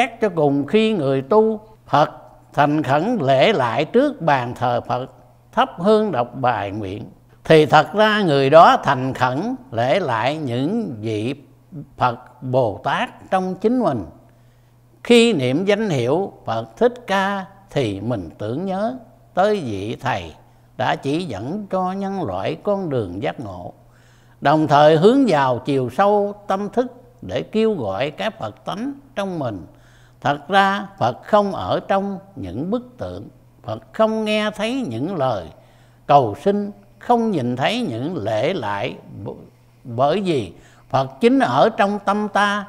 xét cho cùng khi người tu Phật thành khẩn lễ lại trước bàn thờ Phật thắp hương đọc bài nguyện thì thật ra người đó thành khẩn lễ lại những vị Phật Bồ Tát trong chính mình khi niệm danh hiệu Phật Thích Ca thì mình tưởng nhớ tới vị thầy đã chỉ dẫn cho nhân loại con đường giác ngộ đồng thời hướng vào chiều sâu tâm thức để kêu gọi các Phật tánh trong mình thật ra phật không ở trong những bức tượng phật không nghe thấy những lời cầu sinh không nhìn thấy những lễ lại bởi vì phật chính ở trong tâm ta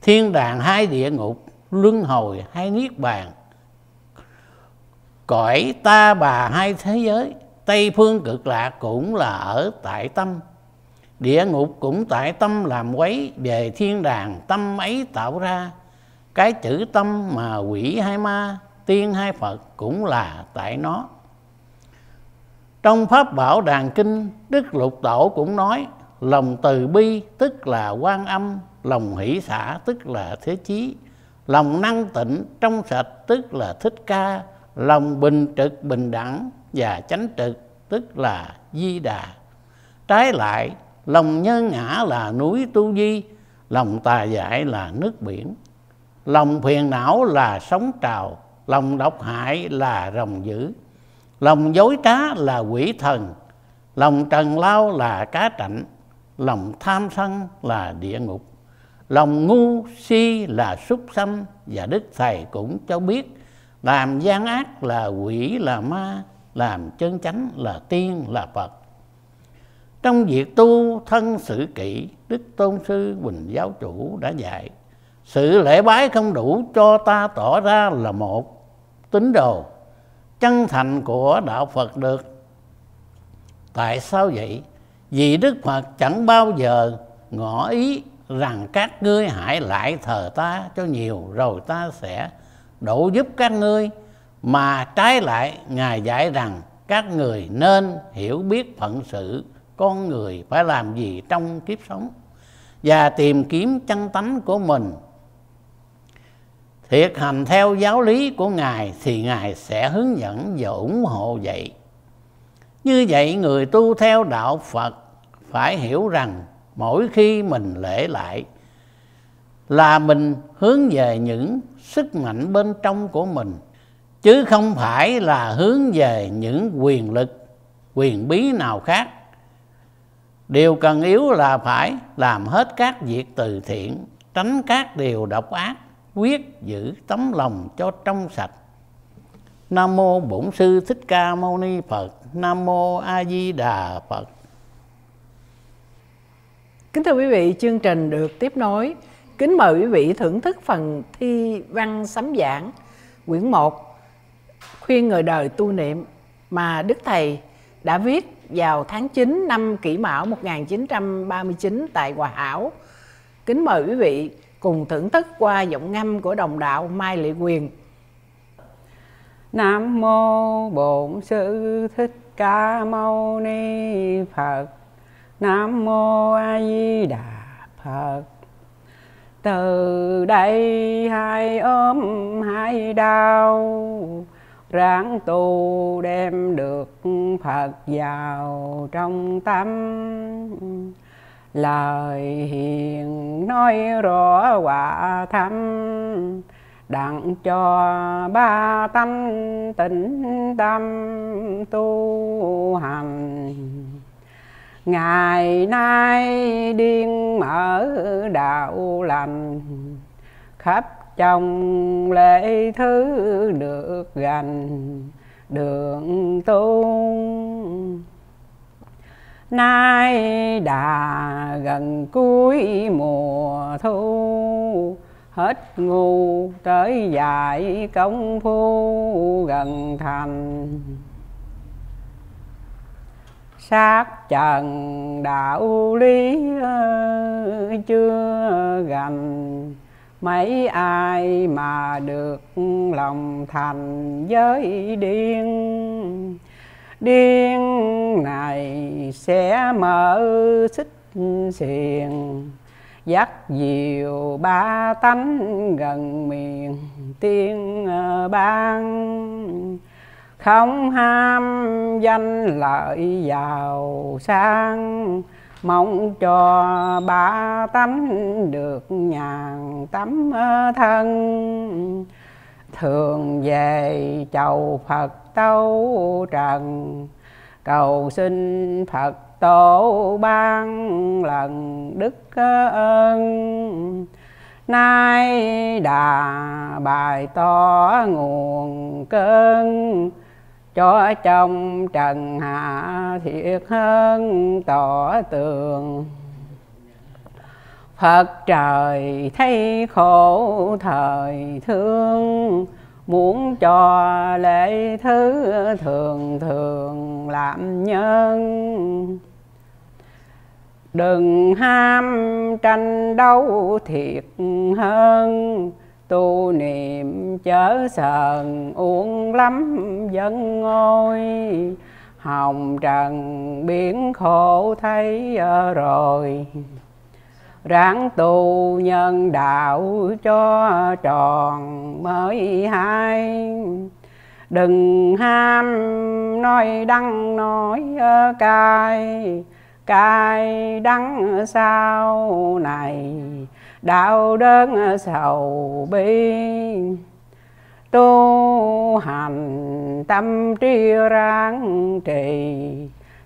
thiên đàng hai địa ngục luân hồi hai niết bàn cõi ta bà hai thế giới tây phương cực lạc cũng là ở tại tâm địa ngục cũng tại tâm làm quấy về thiên đàng tâm ấy tạo ra cái chữ tâm mà quỷ hay ma tiên hay phật cũng là tại nó trong pháp bảo đàn kinh đức lục tổ cũng nói lòng từ bi tức là quan âm lòng hỷ xả tức là thế chí lòng năng tịnh trong sạch tức là thích ca lòng bình trực bình đẳng và chánh trực tức là di đà trái lại lòng nhân ngã là núi tu di lòng tà dại là nước biển lòng phiền não là sóng trào lòng độc hại là rồng dữ lòng dối trá là quỷ thần lòng trần lao là cá trạnh lòng tham sân là địa ngục lòng ngu si là súc sanh và đức thầy cũng cho biết làm gian ác là quỷ là ma làm chân chánh là tiên là phật trong việc tu thân sự kỹ đức tôn sư huỳnh giáo chủ đã dạy sự lễ bái không đủ cho ta tỏ ra là một tín đồ chân thành của đạo phật được tại sao vậy vì đức phật chẳng bao giờ ngỏ ý rằng các ngươi hãy lại thờ ta cho nhiều rồi ta sẽ độ giúp các ngươi mà trái lại ngài dạy rằng các người nên hiểu biết phận sự con người phải làm gì trong kiếp sống và tìm kiếm chân tánh của mình thiệt hành theo giáo lý của ngài thì ngài sẽ hướng dẫn và ủng hộ vậy như vậy người tu theo đạo phật phải hiểu rằng mỗi khi mình lễ lại là mình hướng về những sức mạnh bên trong của mình chứ không phải là hướng về những quyền lực quyền bí nào khác điều cần yếu là phải làm hết các việc từ thiện tránh các điều độc ác quyết giữ tấm lòng cho trong sạch nam mô bổn sư thích ca mâu ni phật nam mô a di đà phật kính thưa quý vị chương trình được tiếp nối kính mời quý vị thưởng thức phần thi văn sấm giảng quyển 1 khuyên người đời tu niệm mà đức thầy đã viết vào tháng 9 năm Kỷ Mão 1939 tại Hòa Hảo. Kính mời quý vị cùng thưởng thức qua giọng ngâm của đồng đạo Mai Lệ Quyền. Nam mô Bổn Sư Thích Ca Mâu Ni Phật. Nam mô A Di Đà Phật. Từ đây hai ôm hai đau Ráng tu đem được Phật vào trong tâm lời hiền nói rõ quả thâm đặng cho ba tánh tịnh tâm tu hành ngày nay điên mở đạo lành khắp trong lễ thứ được gành đường tu nay đã gần cuối mùa thu hết ngu tới dạy công phu gần thành sát trần đạo lý ờ, chưa gần mấy ai mà được lòng thành giới điên điên này sẽ mở xích xiềng dắt diều ba tánh gần miền tiên ờ, ban không ham danh lợi giàu sang mong cho ba tánh được nhàn tấm ờ, thân thường về chầu phật tâu trần cầu xin phật tổ ban lần đức ơn nay đà bài tỏ nguồn cơn cho trong trần hạ thiệt hơn tỏ tường phật trời thấy khổ thời thương muốn cho lễ thứ thường thường làm nhân đừng ham tranh đấu thiệt hơn tu niệm chớ sờn uống lắm dân ngôi hồng trần biển khổ thấy ờ, rồi ráng tu nhân đạo cho tròn mới hay đừng ham nói đắng nói cay cay đắng sau này đau đớn sầu bi tu hành tâm trí ráng trì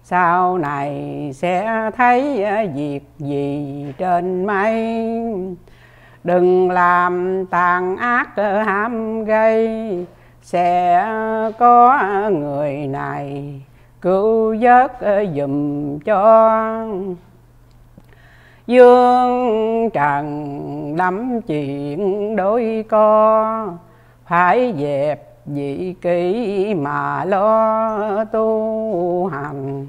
sau này sẽ thấy ờ, việc gì trên mây đừng làm tàn ác ờ, ham gây sẽ có người này cứu vớt dùm ờ, cho dương trần lắm chuyện đôi co phải dẹp vì kỹ mà lo tu hành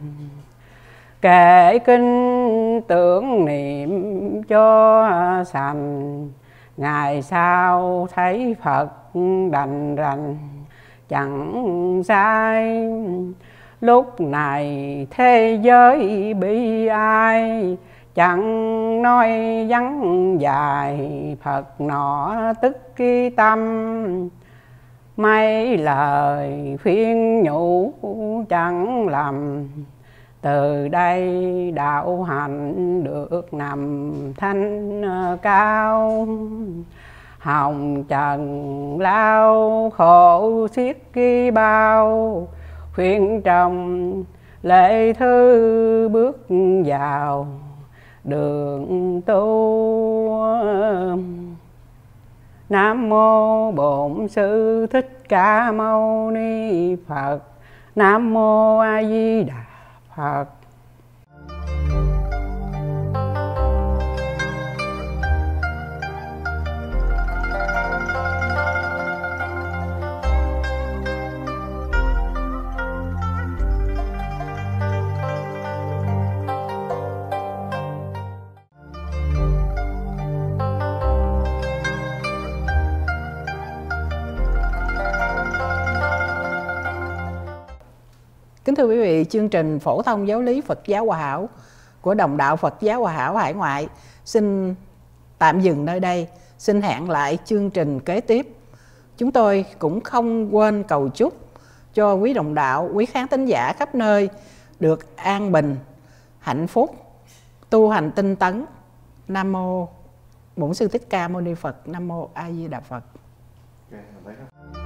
kể kinh tưởng niệm cho sành ngày sau thấy phật đành rành chẳng sai lúc này thế giới bị ai chẳng nói vắng dài phật nọ tức cái tâm mấy lời khuyên nhủ chẳng làm từ đây đạo hạnh được nằm thanh ờ, cao hồng trần lao khổ xiết ghi bao khuyên chồng lễ thư bước vào đường tu Nam mô Bổn Sư Thích Ca Mâu Ni Phật. Nam mô A Di Đà Phật. thưa quý vị, chương trình phổ thông giáo lý Phật giáo Hòa Hảo của Đồng đạo Phật giáo Hòa Hảo Hải Ngoại xin tạm dừng nơi đây. Xin hẹn lại chương trình kế tiếp. Chúng tôi cũng không quên cầu chúc cho quý đồng đạo, quý khán thính giả khắp nơi được an bình, hạnh phúc, tu hành tinh tấn. Nam mô Bổn sư Thích Ca Mâu Ni Phật, Nam mô A Di Đà Phật. Okay,